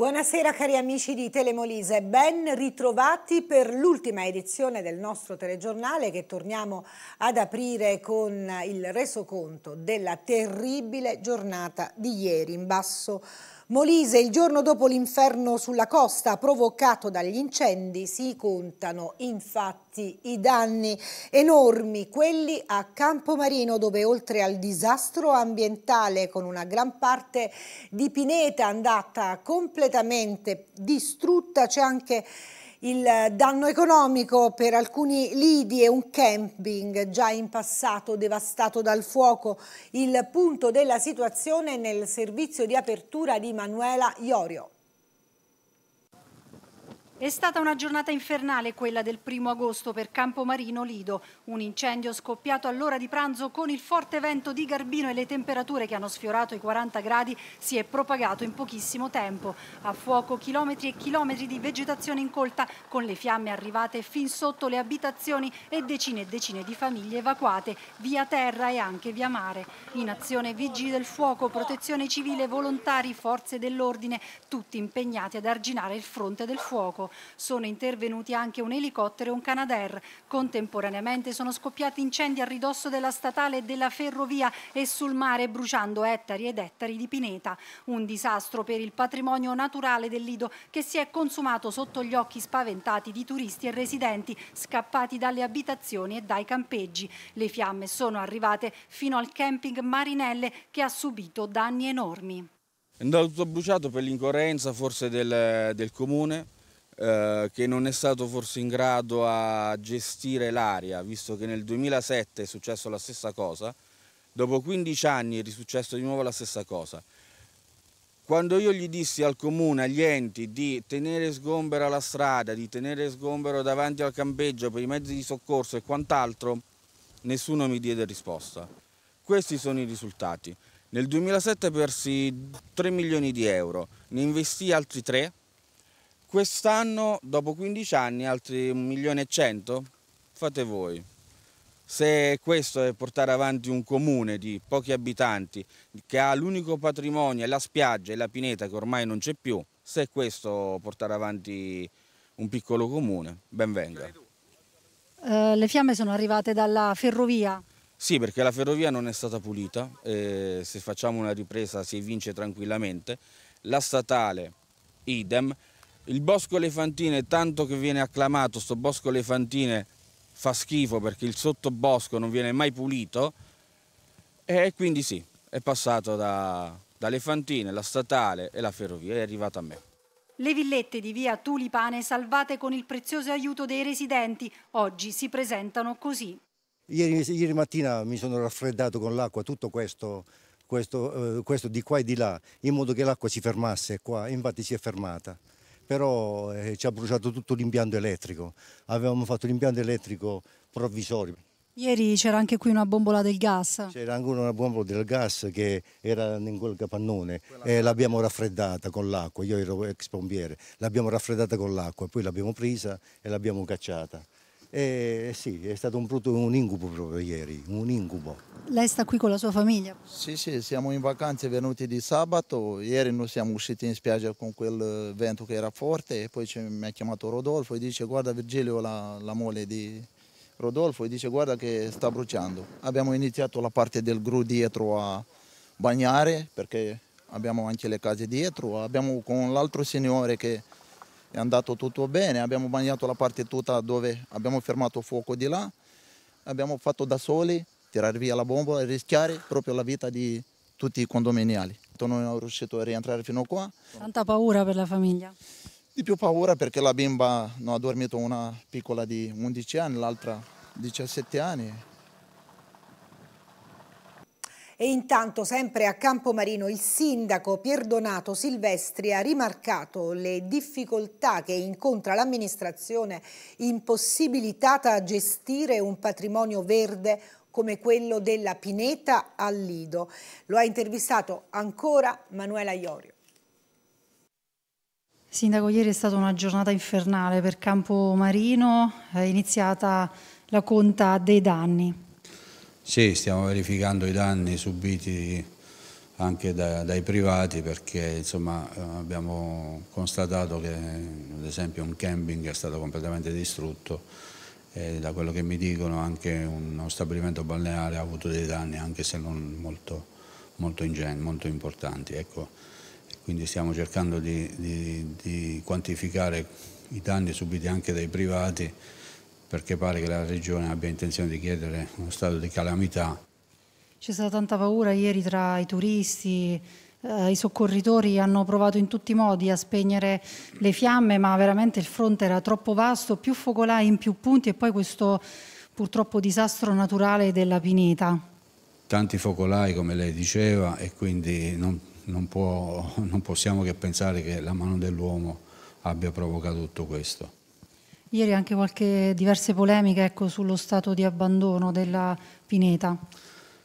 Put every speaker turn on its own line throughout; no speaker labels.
Buonasera cari amici di Telemolise, ben ritrovati per l'ultima edizione del nostro telegiornale che torniamo ad aprire con il resoconto della terribile giornata di ieri in basso Molise, il giorno dopo l'inferno sulla costa provocato dagli incendi, si contano infatti i danni enormi, quelli a Campomarino dove oltre al disastro ambientale con una gran parte di pineta andata completamente distrutta c'è anche il danno economico per alcuni lidi e un camping già in passato devastato dal fuoco, il punto della situazione nel servizio di apertura di Manuela Iorio.
È stata una giornata infernale quella del primo agosto per Campomarino Lido, un incendio scoppiato all'ora di pranzo con il forte vento di Garbino e le temperature che hanno sfiorato i 40 gradi si è propagato in pochissimo tempo. A fuoco chilometri e chilometri di vegetazione incolta con le fiamme arrivate fin sotto le abitazioni e decine e decine di famiglie evacuate via terra e anche via mare. In azione vigili del fuoco, protezione civile, volontari, forze dell'ordine, tutti impegnati ad arginare il fronte del fuoco. Sono intervenuti anche un elicottero e un Canadair. Contemporaneamente sono scoppiati incendi a ridosso della statale e della ferrovia e sul mare bruciando ettari ed ettari di pineta. Un disastro per il patrimonio naturale del Lido che si è consumato sotto gli occhi spaventati di turisti e residenti scappati dalle abitazioni e dai campeggi. Le fiamme sono arrivate fino al camping Marinelle che ha subito danni enormi. È
andato tutto bruciato per l'incorrenza forse del, del comune eh, che non è stato forse in grado a gestire l'aria, visto che nel 2007 è successo la stessa cosa, dopo 15 anni è risuccesso di nuovo la stessa cosa. Quando io gli dissi al comune, agli enti di tenere sgombera la strada, di tenere sgombero davanti al campeggio per i mezzi di soccorso e quant'altro, nessuno mi diede risposta. Questi sono i risultati. Nel 2007 persi 3 milioni di euro, ne investì altri 3 Quest'anno, dopo 15 anni, altri 1 milione e 100? Fate voi. Se questo è portare avanti un comune di pochi abitanti che ha l'unico patrimonio, la spiaggia e la pineta che ormai non c'è più, se è questo portare avanti un piccolo comune, ben venga.
Uh, le fiamme sono arrivate dalla ferrovia?
Sì, perché la ferrovia non è stata pulita, se facciamo una ripresa si vince tranquillamente, la statale idem, il Bosco Elefantine, tanto che viene acclamato, sto Bosco Elefantine fa schifo perché il sottobosco non viene mai pulito e quindi sì, è passato da, da Elefantine, la statale e la ferrovia, è arrivato a me.
Le villette di via Tulipane, salvate con il prezioso aiuto dei residenti, oggi si presentano così.
Ieri, ieri
mattina mi sono raffreddato con l'acqua tutto questo, questo, eh, questo di qua e di là, in modo che l'acqua si fermasse qua, infatti si è fermata però eh, ci ha bruciato tutto l'impianto elettrico. Avevamo fatto l'impianto elettrico provvisorio.
Ieri c'era anche qui una bombola del gas.
C'era ancora una bombola del gas che era in quel capannone e eh, l'abbiamo raffreddata con l'acqua. Io ero ex pompiere, l'abbiamo raffreddata con l'acqua, poi l'abbiamo presa
e l'abbiamo cacciata. Eh, sì, è stato un, brutto, un incubo proprio ieri, un incubo.
Lei sta qui con la sua famiglia?
Sì, sì, siamo in vacanze venuti di sabato, ieri noi siamo usciti in spiaggia con quel vento che era forte e poi mi ha chiamato Rodolfo e dice guarda Virgilio la, la mole di Rodolfo e dice guarda che sta bruciando. Abbiamo iniziato la parte del gru dietro a bagnare perché abbiamo anche le case dietro, abbiamo con l'altro signore che è andato tutto bene, abbiamo bagnato la parte tutta dove abbiamo fermato fuoco di là, abbiamo fatto da soli tirare via la bomba e rischiare proprio la vita di tutti i condominiali. Non sono riuscito a rientrare fino a qua.
Tanta paura per la famiglia?
Di più paura perché la bimba no, ha dormito una piccola di 11 anni, l'altra 17 anni
e intanto sempre a Campomarino il sindaco Pierdonato Silvestri ha rimarcato le difficoltà che incontra l'amministrazione impossibilitata a gestire un patrimonio verde come quello della Pineta al Lido. Lo ha intervistato ancora Manuela Iorio.
Sindaco, ieri è stata una giornata infernale per Campomarino, è iniziata la conta dei danni.
Sì, stiamo verificando i danni subiti anche da, dai privati perché insomma, eh, abbiamo constatato che ad esempio un camping è stato completamente distrutto e da quello che mi dicono anche uno stabilimento balneare ha avuto dei danni anche se non molto, molto, ingenti, molto importanti. Ecco. Quindi stiamo cercando di, di, di quantificare i danni subiti anche dai privati perché pare che la Regione abbia intenzione di chiedere uno stato di calamità.
C'è stata tanta paura ieri tra i turisti, eh, i soccorritori hanno provato in tutti i modi a spegnere le fiamme, ma veramente il fronte era troppo vasto, più focolai in più punti e poi questo purtroppo disastro naturale della pineta.
Tanti focolai, come lei diceva, e quindi non, non, può, non possiamo che pensare che la mano dell'uomo abbia provocato tutto questo.
Ieri anche qualche, diverse polemiche ecco, sullo stato di abbandono della pineta.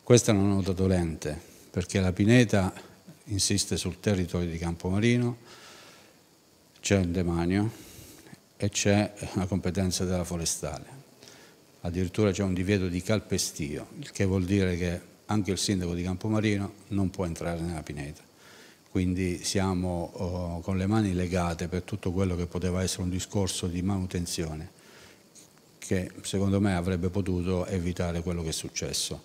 Questa è una nota dolente, perché la pineta insiste sul territorio di Campomarino, c'è un demanio e c'è una competenza della forestale. Addirittura c'è un divieto di calpestio, il che vuol dire che anche il sindaco di Campomarino non può entrare nella pineta quindi siamo oh, con le mani legate per tutto quello che poteva essere un discorso di manutenzione che secondo me avrebbe potuto evitare quello che è successo.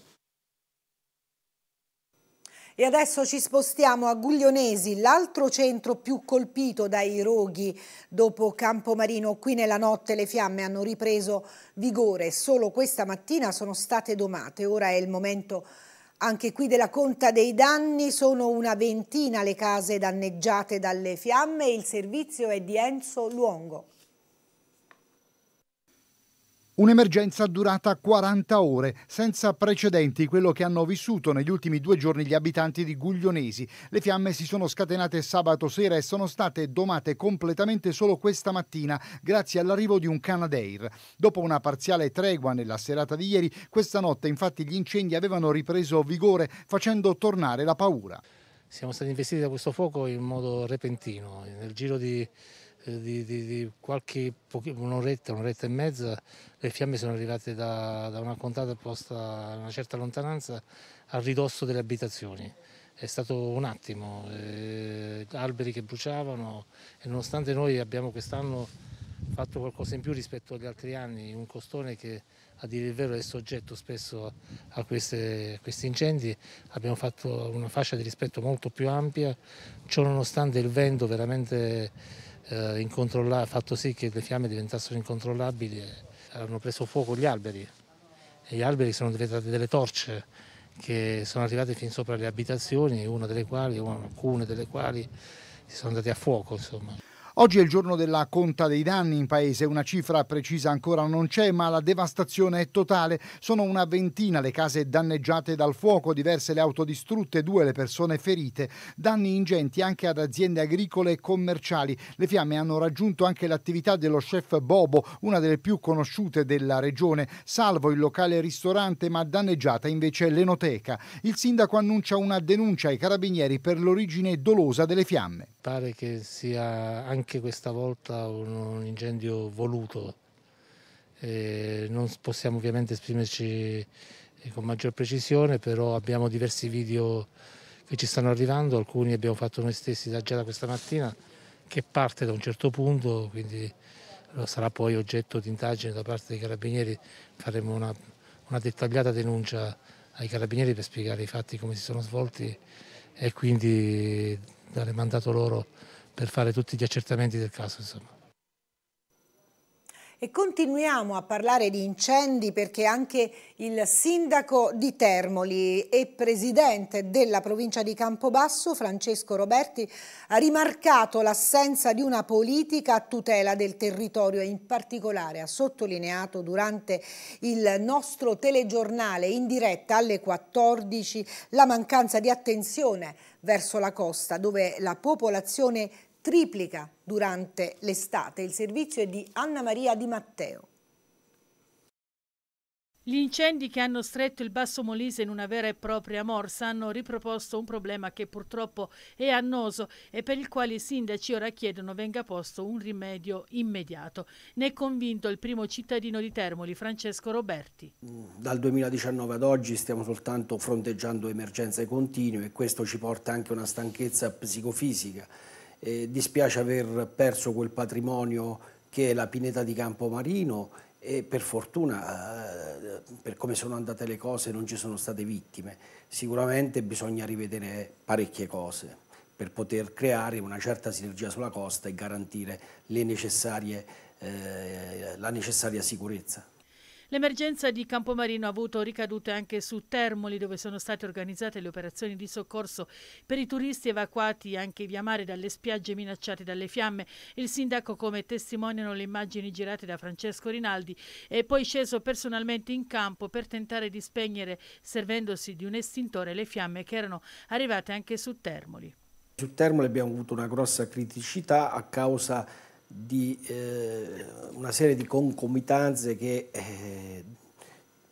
E adesso ci spostiamo a Guglionesi, l'altro centro più colpito dai roghi dopo Campomarino. Qui nella notte le fiamme hanno ripreso vigore, solo questa mattina sono state domate. Ora è il momento di anche qui della conta dei danni sono una ventina le case danneggiate dalle fiamme. Il servizio è di Enzo Luongo.
Un'emergenza durata 40 ore, senza precedenti quello che hanno vissuto negli ultimi due giorni gli abitanti di Guglionesi. Le fiamme si sono scatenate sabato sera e sono state domate completamente solo questa mattina, grazie all'arrivo di un Canadair. Dopo una parziale tregua nella serata di ieri, questa notte infatti gli incendi avevano ripreso vigore, facendo tornare la paura. Siamo stati investiti da questo fuoco in
modo repentino, nel giro di eh, di, di, di, qualche un'oretta, un'oretta e mezza, le fiamme sono arrivate da, da una contata posta a una certa lontananza al ridosso delle abitazioni. È stato un attimo, eh, alberi che bruciavano e nonostante noi abbiamo quest'anno fatto qualcosa in più rispetto agli altri anni, un costone che a dire il vero è soggetto spesso a, queste, a questi incendi, abbiamo fatto una fascia di rispetto molto più ampia, ciò nonostante il vento veramente eh, ha fatto sì che le fiamme diventassero incontrollabili eh, hanno preso fuoco gli alberi e gli alberi sono diventati delle torce che sono arrivate fin sopra le abitazioni, una delle quali, alcune delle quali si sono andate a fuoco. Insomma.
Oggi è il giorno della conta dei danni in paese, una cifra precisa ancora non c'è, ma la devastazione è totale. Sono una ventina le case danneggiate dal fuoco, diverse le auto distrutte, due le persone ferite. Danni ingenti anche ad aziende agricole e commerciali. Le fiamme hanno raggiunto anche l'attività dello chef Bobo, una delle più conosciute della regione, salvo il locale ristorante, ma danneggiata invece l'enoteca. Il sindaco annuncia una denuncia ai carabinieri per l'origine dolosa delle fiamme.
Pare che sia anche anche questa volta un, incendio voluto. Eh, non possiamo ovviamente esprimerci eh, con maggior precisione, però abbiamo diversi video che ci stanno arrivando, alcuni abbiamo fatto noi stessi da già da questa mattina, che parte da un certo punto, quindi sarà poi oggetto di indagine da parte dei carabinieri, faremo una, una dettagliata denuncia ai carabinieri per spiegare i fatti come si sono svolti e quindi dare mandato loro per fare tutti gli accertamenti del caso. Insomma.
E continuiamo a parlare di incendi perché anche il sindaco di Termoli e presidente della provincia di Campobasso, Francesco Roberti, ha rimarcato l'assenza di una politica a tutela del territorio e in particolare ha sottolineato durante il nostro telegiornale in diretta alle 14 la mancanza di attenzione verso la costa dove la popolazione triplica durante l'estate. Il servizio è di Anna Maria Di Matteo.
Gli incendi che hanno stretto il Basso Molise in una vera e propria morsa hanno riproposto un problema che purtroppo è annoso e per il quale i sindaci ora chiedono venga posto un rimedio immediato. Ne è convinto il primo cittadino di Termoli, Francesco Roberti. Dal
2019 ad oggi stiamo soltanto fronteggiando emergenze continue e questo ci porta anche a una stanchezza psicofisica eh, dispiace aver perso quel patrimonio che è la pineta di Campomarino e per fortuna, eh, per come sono andate le cose, non ci sono state vittime. Sicuramente bisogna rivedere parecchie cose per poter creare una certa sinergia sulla costa e garantire eh, la necessaria sicurezza.
L'emergenza di Campomarino ha avuto ricadute anche su Termoli, dove sono state organizzate le operazioni di soccorso per i turisti evacuati anche via mare dalle spiagge minacciate dalle fiamme. Il sindaco, come testimoniano le immagini girate da Francesco Rinaldi, è poi sceso personalmente in campo per tentare di spegnere, servendosi di un estintore, le fiamme che erano arrivate anche su Termoli.
Su Termoli abbiamo avuto una grossa criticità a causa di eh, una serie di concomitanze che, eh,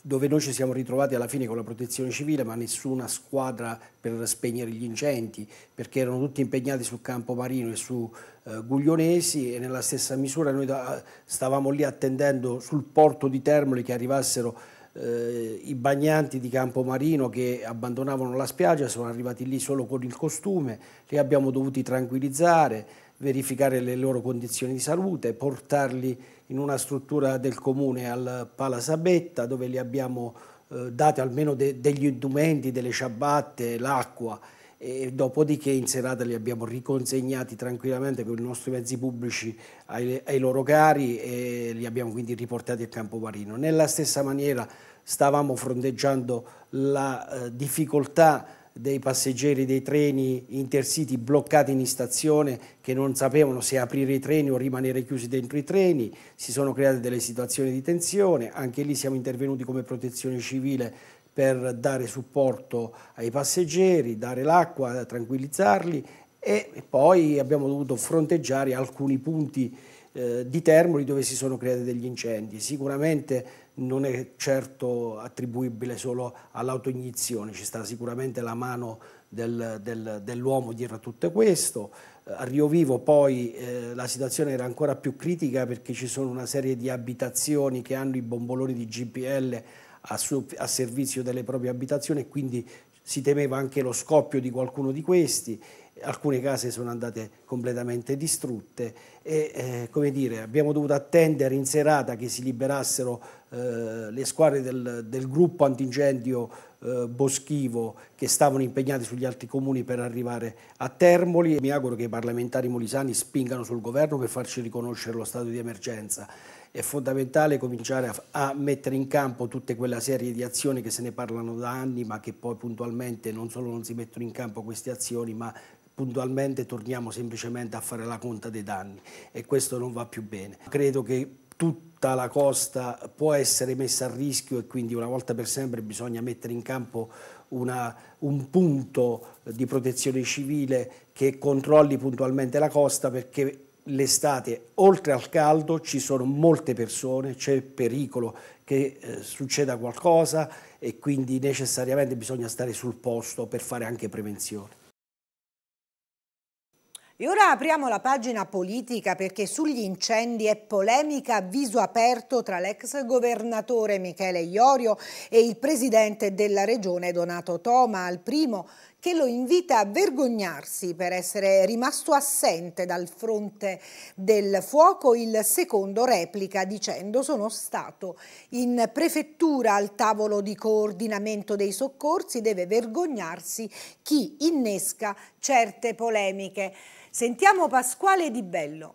dove noi ci siamo ritrovati alla fine con la protezione civile ma nessuna squadra per spegnere gli incendi perché erano tutti impegnati sul campo marino e su eh, Guglionesi e nella stessa misura noi da, stavamo lì attendendo sul porto di Termoli che arrivassero eh, i bagnanti di Campomarino che abbandonavano la spiaggia sono arrivati lì solo con il costume, li abbiamo dovuti tranquillizzare, verificare le loro condizioni di salute, portarli in una struttura del comune al Palasabetta dove li abbiamo eh, dati almeno de degli indumenti, delle ciabatte, l'acqua e dopodiché in serata li abbiamo riconsegnati tranquillamente con i nostri mezzi pubblici ai, ai loro cari e li abbiamo quindi riportati a Campomarino. Nella stessa maniera stavamo fronteggiando la eh, difficoltà dei passeggeri dei treni intercity bloccati in stazione che non sapevano se aprire i treni o rimanere chiusi dentro i treni, si sono create delle situazioni di tensione, anche lì siamo intervenuti come protezione civile per dare supporto ai passeggeri, dare l'acqua, tranquillizzarli e poi abbiamo dovuto fronteggiare alcuni punti eh, di Termoli dove si sono creati degli incendi. Sicuramente non è certo attribuibile solo all'autoignizione, ci sta sicuramente la mano del, del, dell'uomo dietro a tutto questo. Eh, a Rio Vivo poi eh, la situazione era ancora più critica perché ci sono una serie di abitazioni che hanno i bomboloni di GPL a, su, a servizio delle proprie abitazioni e quindi si temeva anche lo scoppio di qualcuno di questi alcune case sono andate completamente distrutte e eh, come dire, abbiamo dovuto attendere in serata che si liberassero eh, le squadre del, del gruppo antincendio eh, boschivo che stavano impegnate sugli altri comuni per arrivare a Termoli. Mi auguro che i parlamentari molisani spingano sul governo per farci riconoscere lo stato di emergenza. È fondamentale cominciare a, a mettere in campo tutte quella serie di azioni che se ne parlano da anni ma che poi puntualmente non solo non si mettono in campo queste azioni ma puntualmente torniamo semplicemente a fare la conta dei danni e questo non va più bene. Credo che tutta la costa può essere messa a rischio e quindi una volta per sempre bisogna mettere in campo una, un punto di protezione civile che controlli puntualmente la costa perché l'estate, oltre al caldo, ci sono molte persone, c'è il pericolo che eh, succeda qualcosa e quindi necessariamente bisogna stare sul posto per fare anche prevenzione.
E ora apriamo la pagina politica perché sugli incendi è polemica a viso aperto tra l'ex governatore Michele Iorio e il presidente della regione Donato Toma, al primo che lo invita a vergognarsi per essere rimasto assente dal fronte del fuoco, il secondo replica dicendo sono stato in prefettura al tavolo di coordinamento dei soccorsi, deve vergognarsi chi innesca certe polemiche. Sentiamo Pasquale Di Bello.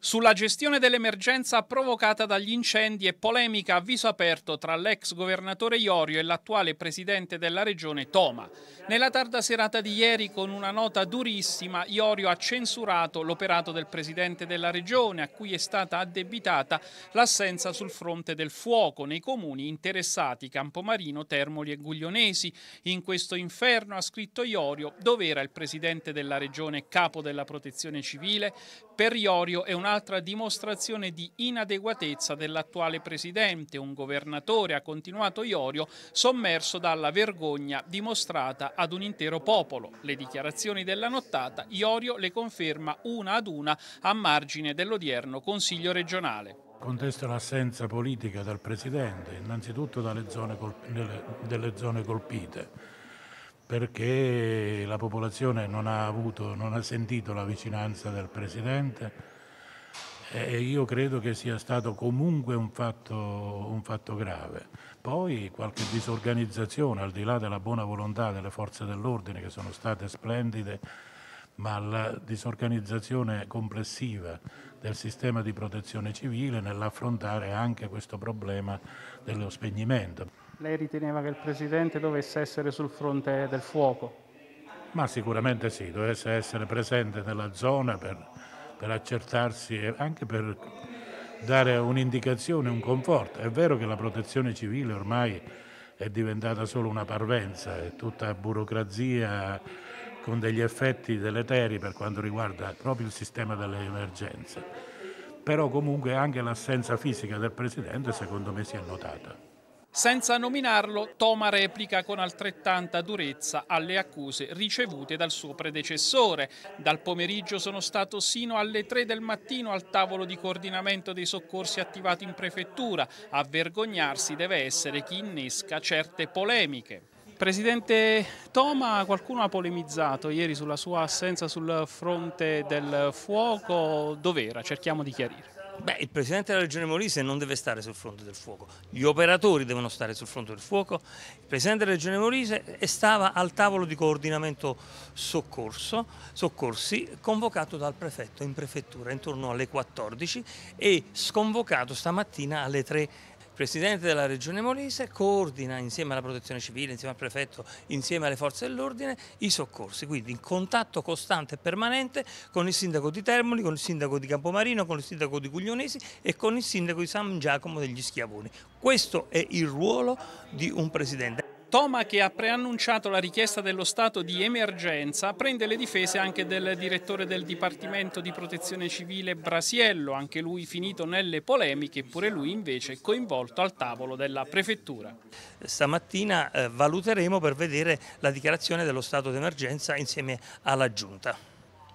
Sulla gestione dell'emergenza provocata dagli incendi e polemica a viso aperto tra l'ex governatore Iorio e l'attuale presidente della regione Toma. Nella tarda serata di ieri, con una nota durissima, Iorio ha censurato l'operato del presidente della regione, a cui è stata addebitata l'assenza sul fronte del fuoco nei comuni interessati, Campomarino, Termoli e Guglionesi. In questo inferno, ha scritto Iorio, dove era il presidente della regione capo della protezione civile? Per Iorio è una un'altra dimostrazione di inadeguatezza dell'attuale presidente, un governatore, ha continuato Iorio, sommerso dalla vergogna dimostrata ad un intero popolo. Le dichiarazioni della nottata Iorio le conferma una ad una a margine dell'odierno Consiglio regionale.
Contesta l'assenza politica del Presidente, innanzitutto dalle zone delle, delle zone colpite, perché la popolazione non ha, avuto, non ha sentito la vicinanza del Presidente eh, e io credo che sia stato comunque un fatto, un fatto grave. Poi qualche disorganizzazione, al di là della buona volontà delle forze dell'ordine che sono state splendide, ma la disorganizzazione complessiva del sistema di protezione civile nell'affrontare anche questo problema dello spegnimento.
Lei riteneva che il Presidente dovesse essere sul fronte del fuoco?
Ma sicuramente sì, dovesse essere presente nella zona per per accertarsi e anche per dare un'indicazione, un conforto. È vero che la protezione civile ormai è diventata solo una parvenza, è tutta burocrazia con degli effetti deleteri per quanto riguarda proprio il sistema delle emergenze. Però comunque anche l'assenza fisica del Presidente secondo me si è notata.
Senza nominarlo, Toma replica con altrettanta durezza alle accuse ricevute dal suo predecessore. Dal pomeriggio sono stato sino alle 3 del mattino al tavolo di coordinamento dei soccorsi attivato in prefettura. A vergognarsi deve essere chi innesca certe polemiche. Presidente Toma, qualcuno ha polemizzato ieri sulla
sua assenza sul fronte del fuoco. Dov'era? Cerchiamo di chiarire. Beh, il Presidente della Regione Molise non deve stare sul fronte del fuoco, gli operatori devono stare sul fronte del fuoco, il Presidente della Regione Molise stava al tavolo di coordinamento soccorso, soccorsi convocato dal prefetto in prefettura intorno alle 14 e sconvocato stamattina alle 3 Presidente della Regione Molise, coordina insieme alla Protezione Civile, insieme al Prefetto, insieme alle Forze dell'Ordine i soccorsi, quindi in contatto costante e permanente con il Sindaco di Termoli, con il Sindaco di Campomarino, con il Sindaco di Guglionesi e con il Sindaco di San Giacomo degli Schiavoni. Questo è il ruolo di un Presidente. Toma, che ha preannunciato la richiesta dello Stato di emergenza, prende
le difese anche del direttore del Dipartimento di Protezione Civile Brasiello, anche lui
finito nelle polemiche, pure lui invece coinvolto al tavolo della Prefettura. Stamattina eh, valuteremo per vedere la dichiarazione dello Stato d'emergenza insieme alla Giunta.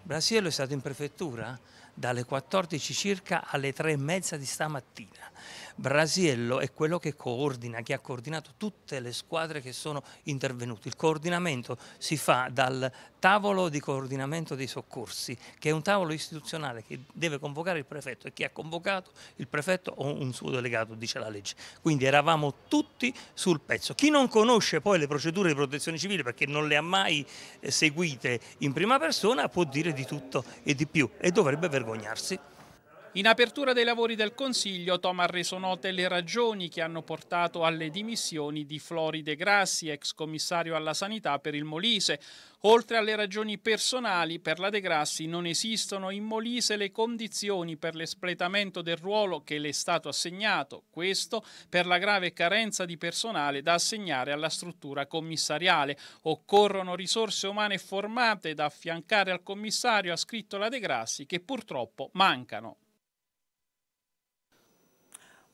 Brasiello è stato in prefettura dalle 14 circa alle 3 e mezza di stamattina. Brasiello è quello che coordina, che ha coordinato tutte le squadre che sono intervenute. Il coordinamento si fa dal tavolo di coordinamento dei soccorsi, che è un tavolo istituzionale che deve convocare il prefetto e chi ha convocato il prefetto o un suo delegato, dice la legge. Quindi eravamo tutti sul pezzo. Chi non conosce poi le procedure di protezione civile perché non le ha mai eh, seguite in prima persona può dire di tutto e di più e dovrebbe vergognarsi. In apertura
dei lavori del Consiglio, Tom ha reso note le ragioni che hanno portato alle dimissioni di Floride Grassi, ex commissario alla sanità per il Molise. Oltre alle ragioni personali, per la De Grassi non esistono in Molise le condizioni per l'espletamento del ruolo che le è stato assegnato, questo per la grave carenza di personale da assegnare alla struttura commissariale. Occorrono risorse umane formate da affiancare al commissario, ha scritto la De Grassi, che purtroppo mancano.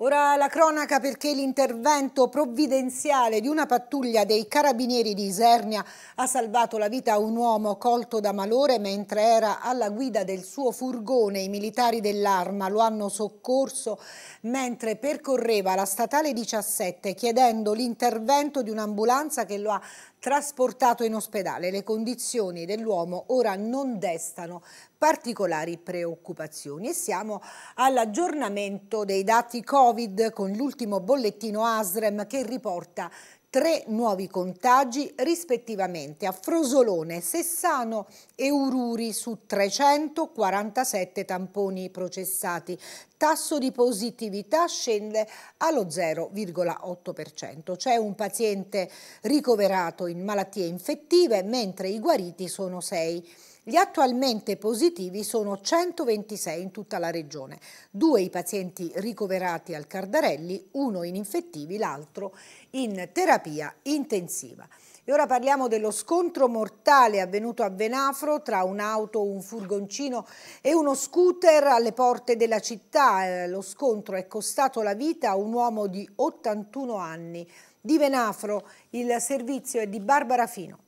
Ora la cronaca perché l'intervento provvidenziale di una pattuglia dei carabinieri di Isernia ha salvato la vita a un uomo colto da malore mentre era alla guida del suo furgone. I militari dell'arma lo hanno soccorso mentre percorreva la statale 17 chiedendo l'intervento di un'ambulanza che lo ha trasportato in ospedale. Le condizioni dell'uomo ora non destano particolari preoccupazioni e siamo all'aggiornamento dei dati Covid con l'ultimo bollettino ASREM che riporta tre nuovi contagi rispettivamente a Frosolone, Sessano e Ururi su 347 tamponi processati. Tasso di positività scende allo 0,8%. C'è un paziente ricoverato in malattie infettive, mentre i guariti sono 6. Gli attualmente positivi sono 126 in tutta la regione, due i pazienti ricoverati al Cardarelli, uno in infettivi, l'altro in terapia intensiva. E ora parliamo dello scontro mortale avvenuto a Venafro tra un'auto, un furgoncino e uno scooter alle porte della città. Eh, lo scontro è costato la vita a un uomo di 81 anni. Di Venafro il servizio è di Barbara Fino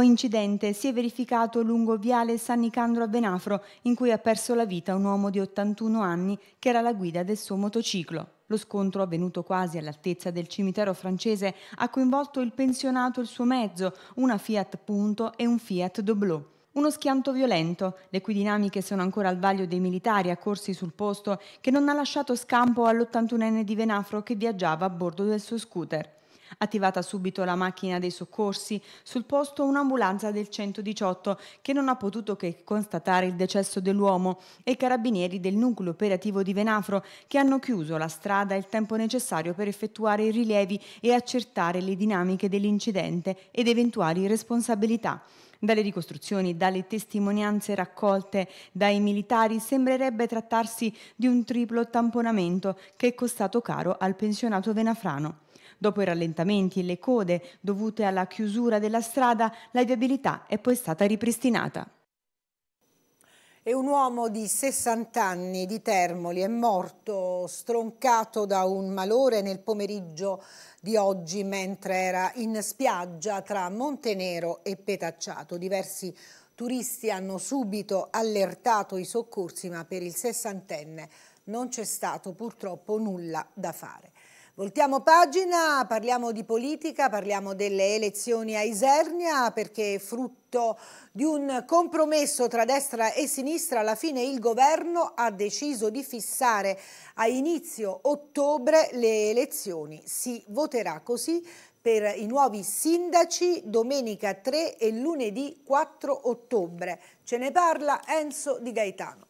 incidente si è verificato lungo viale San Nicandro a Venafro, in cui ha perso la vita un uomo di 81 anni che era la guida del suo motociclo. Lo scontro, avvenuto quasi all'altezza del cimitero francese, ha coinvolto il pensionato e il suo mezzo, una Fiat Punto e un Fiat Doblò. Uno schianto violento, le cui dinamiche sono ancora al vaglio dei militari accorsi sul posto, che non ha lasciato scampo all'81enne di Venafro che viaggiava a bordo del suo scooter. Attivata subito la macchina dei soccorsi, sul posto un'ambulanza del 118 che non ha potuto che constatare il decesso dell'uomo e i carabinieri del nucleo operativo di Venafro che hanno chiuso la strada il tempo necessario per effettuare i rilievi e accertare le dinamiche dell'incidente ed eventuali responsabilità. Dalle ricostruzioni, e dalle testimonianze raccolte dai militari, sembrerebbe trattarsi di un triplo tamponamento che è costato caro al pensionato venafrano. Dopo i rallentamenti e le code dovute alla chiusura della strada, la viabilità è poi stata ripristinata.
E un uomo di 60 anni di Termoli è morto stroncato da un malore nel pomeriggio di oggi mentre era in spiaggia tra Montenero e Petacciato. Diversi turisti hanno subito allertato i soccorsi ma per il sessantenne non c'è stato purtroppo nulla da fare. Voltiamo pagina, parliamo di politica, parliamo delle elezioni a Isernia perché frutto di un compromesso tra destra e sinistra alla fine il governo ha deciso di fissare a inizio ottobre le elezioni. Si voterà così per i nuovi sindaci domenica 3 e lunedì 4 ottobre. Ce ne parla Enzo Di Gaetano.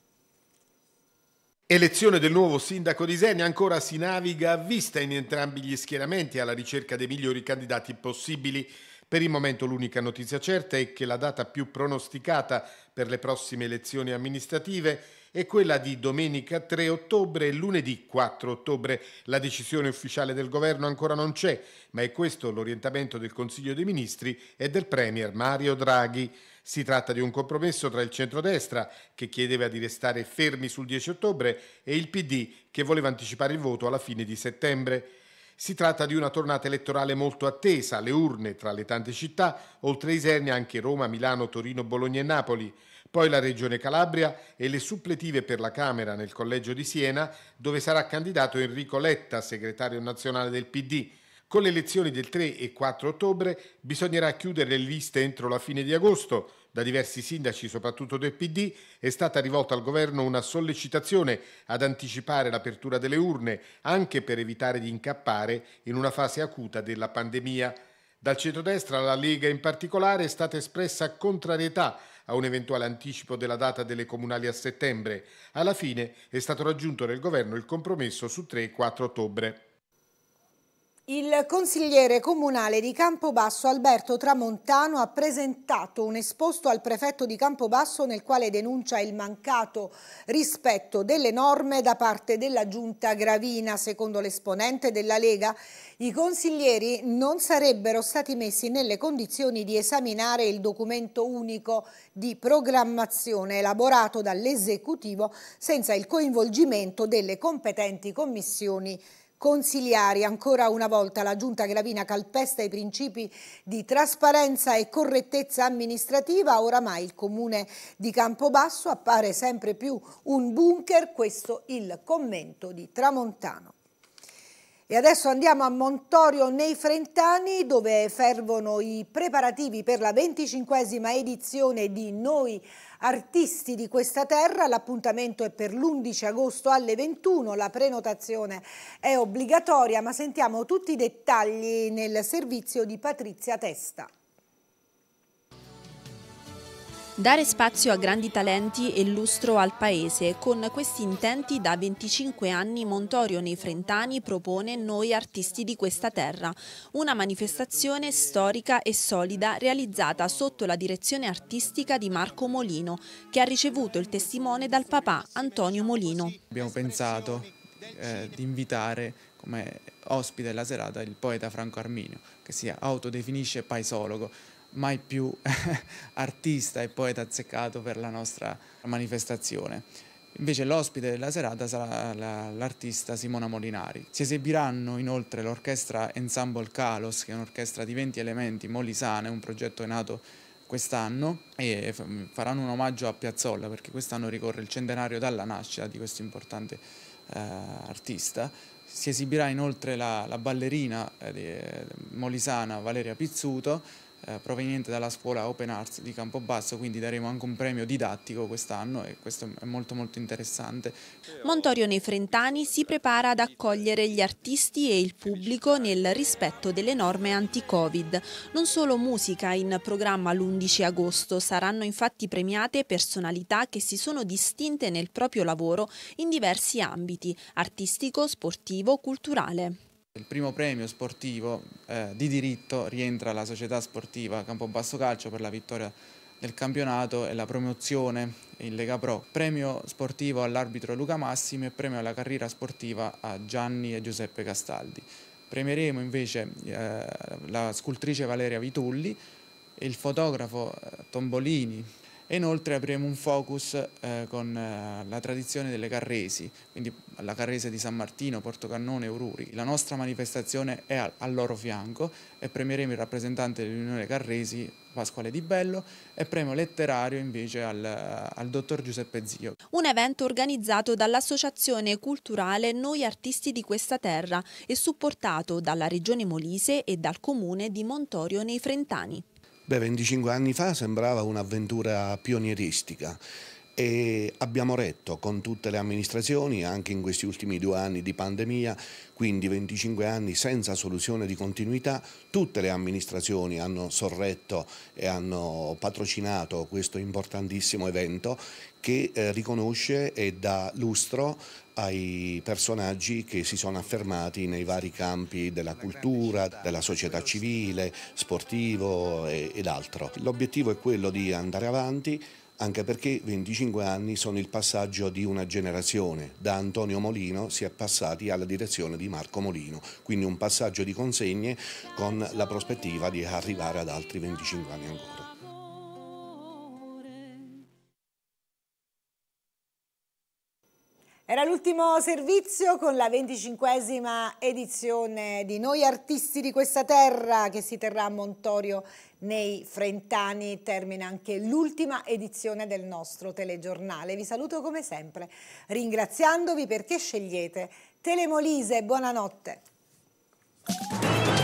Elezione del nuovo sindaco di Isernia, ancora si naviga a vista in entrambi gli schieramenti alla ricerca dei migliori candidati possibili. Per il momento l'unica notizia certa è che la data più pronosticata per le prossime elezioni amministrative e quella di domenica 3 ottobre e lunedì 4 ottobre. La decisione ufficiale del governo ancora non c'è, ma è questo l'orientamento del Consiglio dei Ministri e del Premier Mario Draghi. Si tratta di un compromesso tra il centrodestra, che chiedeva di restare fermi sul 10 ottobre, e il PD, che voleva anticipare il voto alla fine di settembre. Si tratta di una tornata elettorale molto attesa, le urne tra le tante città, oltre a Isernia anche Roma, Milano, Torino, Bologna e Napoli poi la Regione Calabria e le suppletive per la Camera nel Collegio di Siena, dove sarà candidato Enrico Letta, segretario nazionale del PD. Con le elezioni del 3 e 4 ottobre bisognerà chiudere le liste entro la fine di agosto. Da diversi sindaci, soprattutto del PD, è stata rivolta al governo una sollecitazione ad anticipare l'apertura delle urne, anche per evitare di incappare in una fase acuta della pandemia. Dal centrodestra, la Lega in particolare, è stata espressa contrarietà a un eventuale anticipo della data delle comunali a settembre. Alla fine è stato raggiunto nel governo il compromesso su 3 4 ottobre.
Il consigliere comunale di Campobasso Alberto Tramontano ha presentato un esposto al prefetto di Campobasso nel quale denuncia il mancato rispetto delle norme da parte della giunta Gravina. Secondo l'esponente della Lega, i consiglieri non sarebbero stati messi nelle condizioni di esaminare il documento unico di programmazione elaborato dall'esecutivo senza il coinvolgimento delle competenti commissioni consigliari. Ancora una volta la Giunta Gravina calpesta i principi di trasparenza e correttezza amministrativa. Oramai il comune di Campobasso appare sempre più un bunker, questo il commento di Tramontano. E adesso andiamo a Montorio nei Frentani dove fervono i preparativi per la venticinquesima edizione di Noi artisti di questa terra. L'appuntamento è per l'11 agosto alle 21, la prenotazione è obbligatoria, ma sentiamo tutti i dettagli nel servizio di Patrizia Testa.
Dare spazio a grandi talenti e lustro al paese. Con questi intenti da 25 anni Montorio nei Frentani propone Noi artisti di questa terra, una manifestazione storica e solida realizzata sotto la direzione artistica di Marco Molino, che ha ricevuto il testimone dal papà Antonio Molino.
Abbiamo pensato eh, di invitare come ospite della serata il poeta Franco Arminio, che si autodefinisce paesologo, mai più artista e poeta azzeccato per la nostra manifestazione. Invece l'ospite della serata sarà l'artista Simona Molinari. Si esibiranno inoltre l'orchestra Ensemble Kalos, che è un'orchestra di 20 elementi molisane, un progetto nato quest'anno e faranno un omaggio a Piazzolla perché quest'anno ricorre il centenario dalla nascita di questo importante eh, artista. Si esibirà inoltre la, la ballerina eh, eh molisana Valeria Pizzuto, eh, proveniente dalla scuola Open Arts di Campobasso, quindi daremo anche un premio didattico quest'anno e questo è molto molto interessante.
Montorio nei Frentani si prepara ad accogliere gli artisti e il pubblico nel rispetto delle norme anti-Covid. Non solo musica in programma l'11 agosto, saranno infatti premiate personalità che si sono distinte nel proprio lavoro in diversi ambiti, artistico, sportivo, culturale.
Il primo premio sportivo eh, di diritto rientra alla società sportiva Campobasso Calcio per la vittoria del campionato e la promozione in Lega Pro. Premio sportivo all'arbitro Luca Massimi e premio alla carriera sportiva a Gianni e Giuseppe Castaldi. Premieremo invece eh, la scultrice Valeria Vitulli, il fotografo eh, Tombolini, e inoltre apriremo un focus eh, con eh, la tradizione delle carresi, quindi la carrese di San Martino, Portocannone, Ururi. La nostra manifestazione è al, al loro fianco e premieremo il rappresentante dell'Unione Carresi Pasquale Di Bello e premio letterario invece al, eh, al dottor Giuseppe Zio.
Un evento organizzato dall'associazione culturale Noi Artisti di Questa Terra e supportato dalla Regione Molise e dal Comune di Montorio nei Frentani.
Beh, 25 anni fa sembrava un'avventura pionieristica e abbiamo retto con tutte le amministrazioni anche in questi ultimi due anni di pandemia, quindi 25 anni senza soluzione di continuità, tutte le amministrazioni hanno sorretto e hanno patrocinato questo importantissimo evento che eh, riconosce e dà lustro ai personaggi che si sono affermati nei vari campi della cultura, della società civile, sportivo ed altro. L'obiettivo è quello di andare avanti anche perché 25 anni sono il passaggio di una generazione. Da Antonio Molino si è passati alla direzione di Marco Molino, quindi un passaggio di consegne con la prospettiva di arrivare ad altri 25 anni ancora.
Era l'ultimo servizio con la venticinquesima edizione di Noi Artisti di questa Terra che si terrà a Montorio nei Frentani. Termina anche l'ultima edizione del nostro telegiornale. Vi saluto come sempre ringraziandovi perché scegliete Telemolise. Buonanotte.